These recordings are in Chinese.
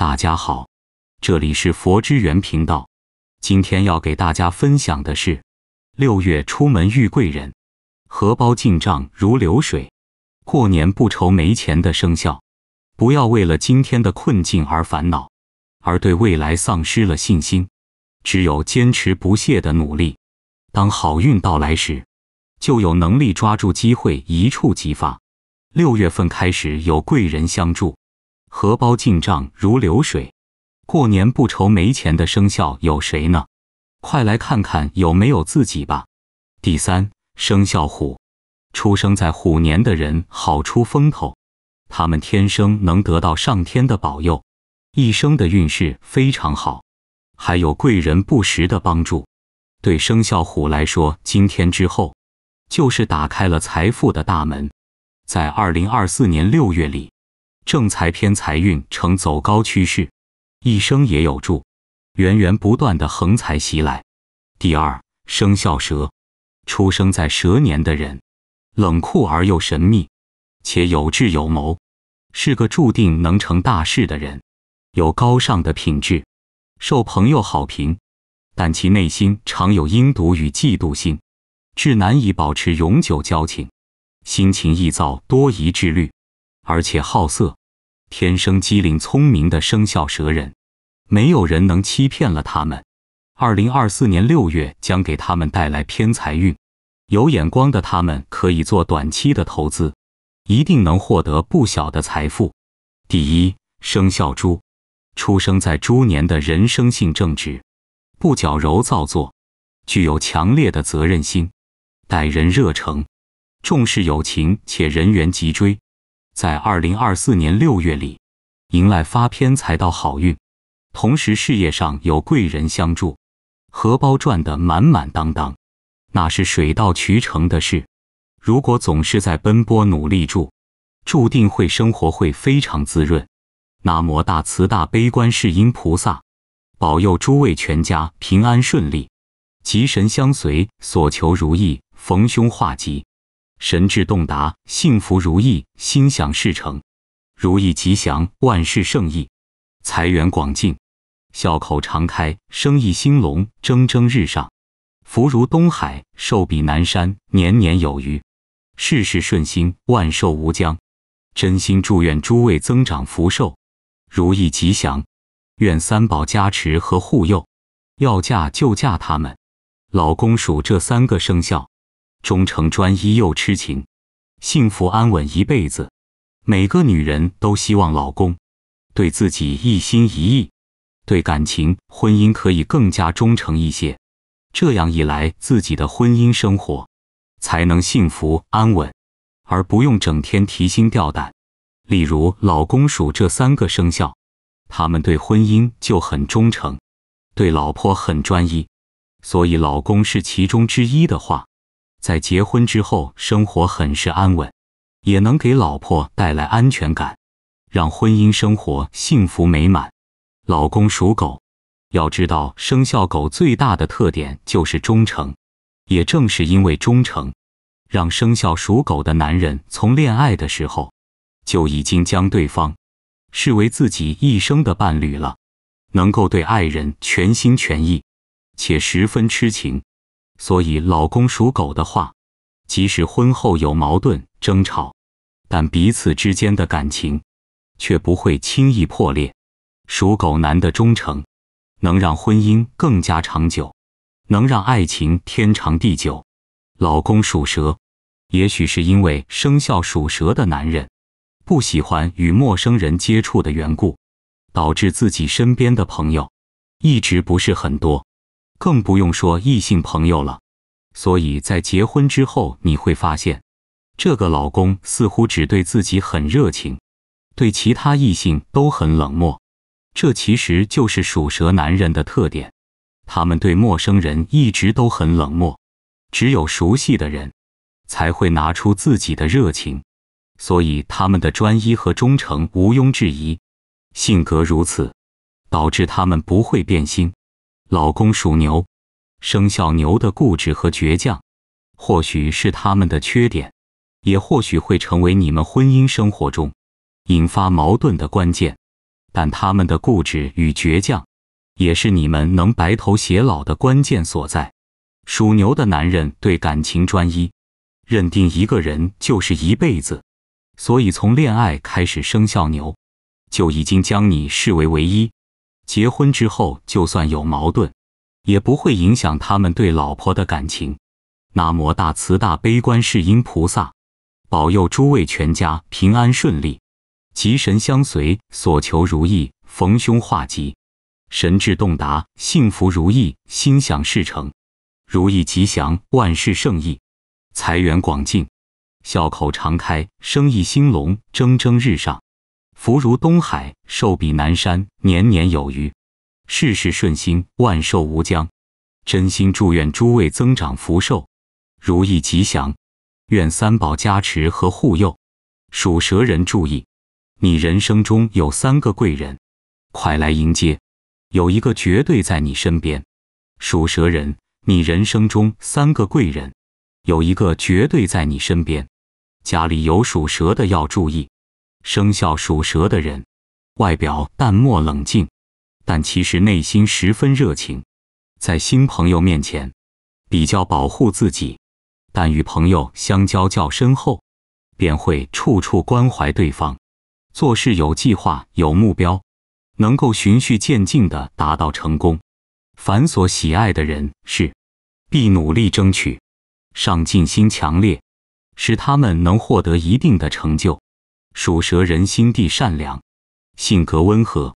大家好，这里是佛之缘频道。今天要给大家分享的是，六月出门遇贵人，荷包进账如流水，过年不愁没钱的生肖。不要为了今天的困境而烦恼，而对未来丧失了信心。只有坚持不懈的努力，当好运到来时，就有能力抓住机会，一触即发。六月份开始有贵人相助。荷包进账如流水，过年不愁没钱的生肖有谁呢？快来看看有没有自己吧。第三，生肖虎，出生在虎年的人好出风头，他们天生能得到上天的保佑，一生的运势非常好，还有贵人不时的帮助。对生肖虎来说，今天之后就是打开了财富的大门，在二零二四年六月里。正财偏财运呈走高趋势，一生也有助，源源不断的横财袭来。第二，生肖蛇，出生在蛇年的人，冷酷而又神秘，且有智有谋，是个注定能成大事的人，有高尚的品质，受朋友好评，但其内心常有阴毒与嫉妒心，至难以保持永久交情，心情易躁多疑自虑，而且好色。天生机灵聪明的生肖蛇人，没有人能欺骗了他们。二零二四年六月将给他们带来偏财运，有眼光的他们可以做短期的投资，一定能获得不小的财富。第一，生肖猪，出生在猪年的人生性正直，不矫揉造作，具有强烈的责任心，待人热诚，重视友情且人缘极追。在二零二四年六月里，迎来发偏财到好运，同时事业上有贵人相助，荷包赚得满满当当，那是水到渠成的事。如果总是在奔波努力住，注定会生活会非常滋润。南无大慈大悲观世音菩萨，保佑诸位全家平安顺利，吉神相随，所求如意，逢凶化吉。神智洞达，幸福如意，心想事成，如意吉祥，万事胜意，财源广进，笑口常开，生意兴隆，蒸蒸日上，福如东海，寿比南山，年年有余，事事顺心，万寿无疆。真心祝愿诸位增长福寿，如意吉祥，愿三宝加持和护佑。要嫁就嫁他们，老公属这三个生肖。忠诚专一又痴情，幸福安稳一辈子。每个女人都希望老公对自己一心一意，对感情婚姻可以更加忠诚一些。这样一来，自己的婚姻生活才能幸福安稳，而不用整天提心吊胆。例如，老公属这三个生肖，他们对婚姻就很忠诚，对老婆很专一，所以老公是其中之一的话。在结婚之后，生活很是安稳，也能给老婆带来安全感，让婚姻生活幸福美满。老公属狗，要知道生肖狗最大的特点就是忠诚，也正是因为忠诚，让生肖属狗的男人从恋爱的时候就已经将对方视为自己一生的伴侣了，能够对爱人全心全意，且十分痴情。所以，老公属狗的话，即使婚后有矛盾争吵，但彼此之间的感情却不会轻易破裂。属狗男的忠诚，能让婚姻更加长久，能让爱情天长地久。老公属蛇，也许是因为生肖属蛇的男人不喜欢与陌生人接触的缘故，导致自己身边的朋友一直不是很多。更不用说异性朋友了，所以在结婚之后，你会发现，这个老公似乎只对自己很热情，对其他异性都很冷漠。这其实就是属蛇男人的特点，他们对陌生人一直都很冷漠，只有熟悉的人才会拿出自己的热情。所以他们的专一和忠诚毋庸置疑，性格如此，导致他们不会变心。老公属牛，生肖牛的固执和倔强，或许是他们的缺点，也或许会成为你们婚姻生活中引发矛盾的关键。但他们的固执与倔强，也是你们能白头偕老的关键所在。属牛的男人对感情专一，认定一个人就是一辈子，所以从恋爱开始，生肖牛就已经将你视为唯一。结婚之后，就算有矛盾，也不会影响他们对老婆的感情。南无大慈大悲观世音菩萨，保佑诸位全家平安顺利，吉神相随，所求如意，逢凶化吉，神志洞达，幸福如意，心想事成，如意吉祥，万事胜意，财源广进，笑口常开，生意兴隆，蒸蒸日上。福如东海，寿比南山，年年有余，事事顺心，万寿无疆。真心祝愿诸位增长福寿，如意吉祥。愿三宝加持和护佑。属蛇人注意，你人生中有三个贵人，快来迎接。有一个绝对在你身边。属蛇人，你人生中三个贵人，有一个绝对在你身边。家里有属蛇的要注意。生肖属蛇的人，外表淡漠冷静，但其实内心十分热情。在新朋友面前，比较保护自己，但与朋友相交较深厚，便会处处关怀对方。做事有计划、有目标，能够循序渐进的达到成功。凡所喜爱的人事，必努力争取，上进心强烈，使他们能获得一定的成就。属蛇人心地善良，性格温和，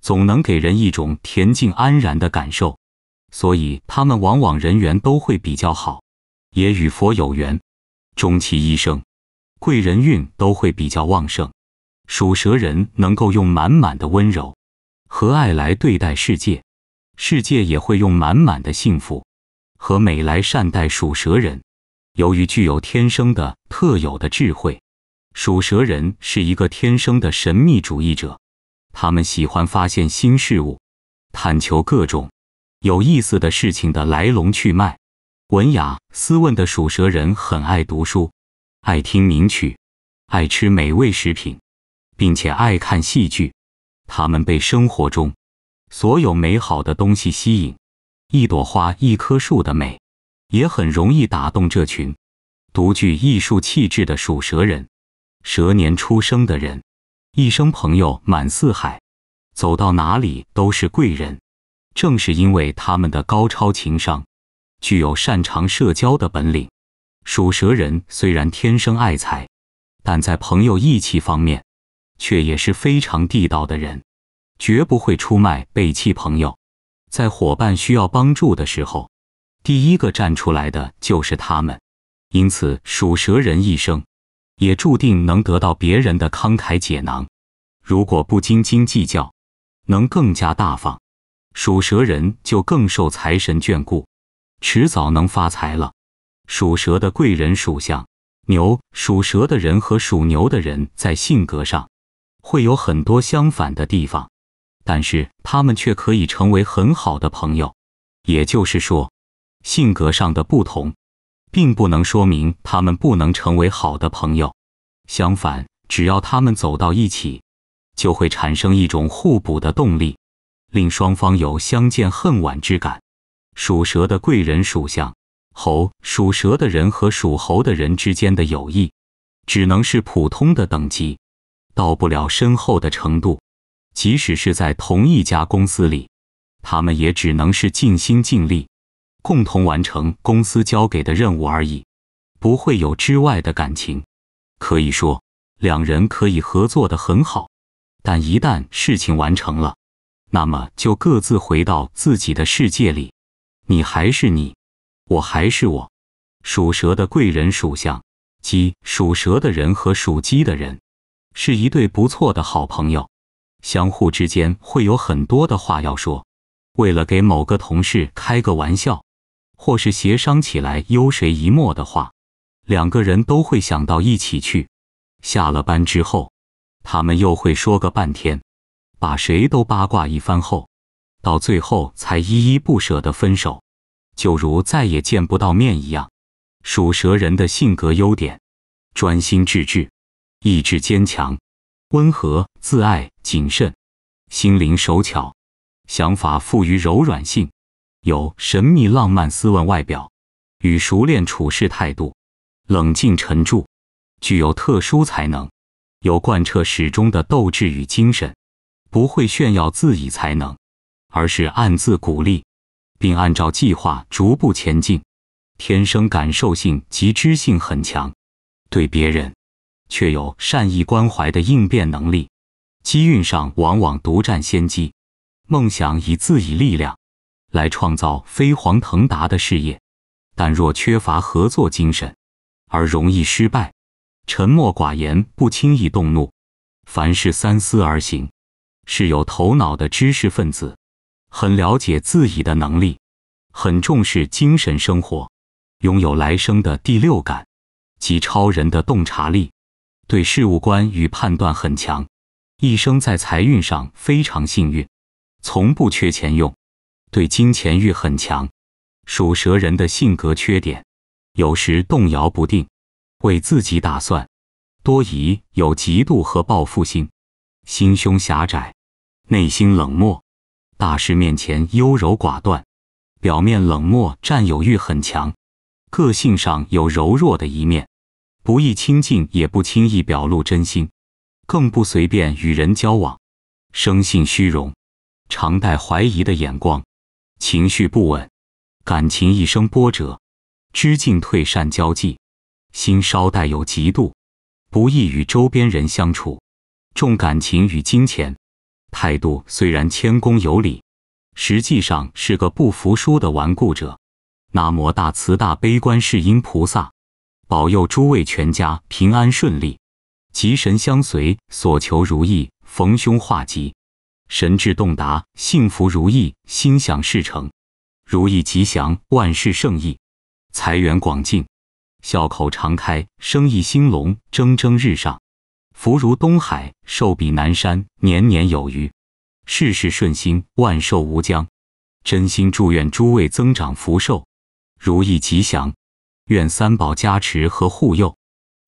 总能给人一种恬静安然的感受，所以他们往往人缘都会比较好，也与佛有缘，终其一生，贵人运都会比较旺盛。属蛇人能够用满满的温柔和爱来对待世界，世界也会用满满的幸福和美来善待属蛇人。由于具有天生的特有的智慧。属蛇人是一个天生的神秘主义者，他们喜欢发现新事物，探求各种有意思的事情的来龙去脉。文雅斯文的属蛇人很爱读书，爱听名曲，爱吃美味食品，并且爱看戏剧。他们被生活中所有美好的东西吸引，一朵花、一棵树的美，也很容易打动这群独具艺术气质的属蛇人。蛇年出生的人，一生朋友满四海，走到哪里都是贵人。正是因为他们的高超情商，具有擅长社交的本领。属蛇人虽然天生爱财，但在朋友义气方面，却也是非常地道的人，绝不会出卖、背弃朋友。在伙伴需要帮助的时候，第一个站出来的就是他们。因此，属蛇人一生。也注定能得到别人的慷慨解囊，如果不斤斤计较，能更加大方，属蛇人就更受财神眷顾，迟早能发财了。属蛇的贵人属相牛，属蛇的人和属牛的人在性格上会有很多相反的地方，但是他们却可以成为很好的朋友。也就是说，性格上的不同。并不能说明他们不能成为好的朋友。相反，只要他们走到一起，就会产生一种互补的动力，令双方有相见恨晚之感。属蛇的贵人属相猴，属蛇的人和属猴的人之间的友谊，只能是普通的等级，到不了深厚的程度。即使是在同一家公司里，他们也只能是尽心尽力。共同完成公司交给的任务而已，不会有之外的感情。可以说，两人可以合作的很好，但一旦事情完成了，那么就各自回到自己的世界里。你还是你，我还是我。属蛇的贵人属相鸡，属蛇的人和属鸡的人是一对不错的好朋友，相互之间会有很多的话要说。为了给某个同事开个玩笑。或是协商起来优谁一墨的话，两个人都会想到一起去。下了班之后，他们又会说个半天，把谁都八卦一番后，到最后才依依不舍地分手，就如再也见不到面一样。属蛇人的性格优点：专心致志，意志坚强，温和、自爱、谨慎，心灵手巧，想法富于柔软性。有神秘、浪漫、斯文外表，与熟练处事态度，冷静沉著，具有特殊才能，有贯彻始终的斗志与精神，不会炫耀自己才能，而是暗自鼓励，并按照计划逐步前进。天生感受性及知性很强，对别人却有善意关怀的应变能力。机运上往往独占先机，梦想以自己力量。来创造飞黄腾达的事业，但若缺乏合作精神，而容易失败。沉默寡言，不轻易动怒，凡事三思而行，是有头脑的知识分子。很了解自己的能力，很重视精神生活，拥有来生的第六感及超人的洞察力，对事物观与判断很强。一生在财运上非常幸运，从不缺钱用。对金钱欲很强，属蛇人的性格缺点，有时动摇不定，为自己打算，多疑，有嫉妒和报复心，心胸狭窄，内心冷漠，大事面前优柔寡断，表面冷漠，占有欲很强，个性上有柔弱的一面，不易亲近，也不轻易表露真心，更不随便与人交往，生性虚荣，常带怀疑的眼光。情绪不稳，感情一生波折，知进退善交际，心稍带有嫉妒，不易与周边人相处，重感情与金钱，态度虽然谦恭有礼，实际上是个不服输的顽固者。南无大慈大悲观世音菩萨，保佑诸位全家平安顺利，吉神相随，所求如意，逢凶化吉。神智洞达，幸福如意，心想事成，如意吉祥，万事胜意，财源广进，笑口常开，生意兴隆，蒸蒸日上，福如东海，寿比南山，年年有余，事事顺心，万寿无疆。真心祝愿诸位增长福寿，如意吉祥。愿三宝加持和护佑，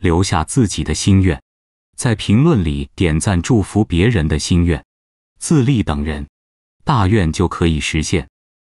留下自己的心愿，在评论里点赞祝福别人的心愿。自立等人，大愿就可以实现。